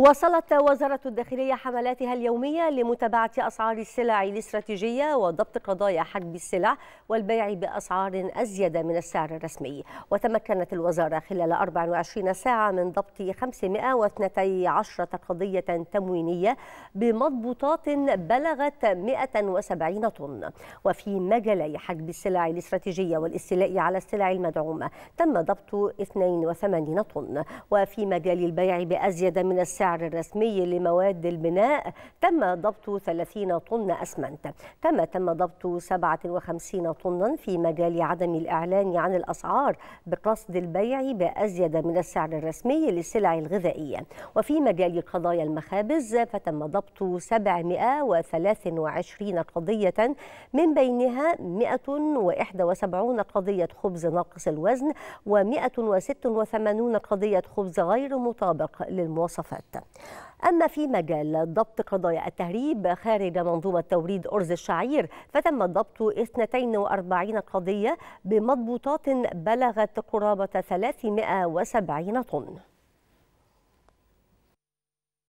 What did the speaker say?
واصلت وزارة الداخلية حملاتها اليومية لمتابعة أسعار السلع الاستراتيجية وضبط قضايا حجب السلع والبيع بأسعار أزيد من السعر الرسمي وتمكنت الوزارة خلال 24 ساعة من ضبط 512 قضية تموينية بمضبوطات بلغت 170 طن وفي مجالي حجب السلع الاستراتيجية والاستيلاء على السلع المدعومة تم ضبط 82 طن وفي مجال البيع بأزيد من السعر السعر الرسمي لمواد البناء تم ضبط 30 طن أسمنت كما تم ضبط 57 طنا في مجال عدم الإعلان عن الأسعار بقصد البيع بأزيد من السعر الرسمي للسلع الغذائية وفي مجال قضايا المخابز فتم ضبط 723 قضية من بينها 171 قضية خبز ناقص الوزن و 186 قضية خبز غير مطابق للمواصفات أما في مجال ضبط قضايا التهريب خارج منظومة توريد أرز الشعير فتم ضبط 42 قضية بمضبوطات بلغت قرابة 370 طن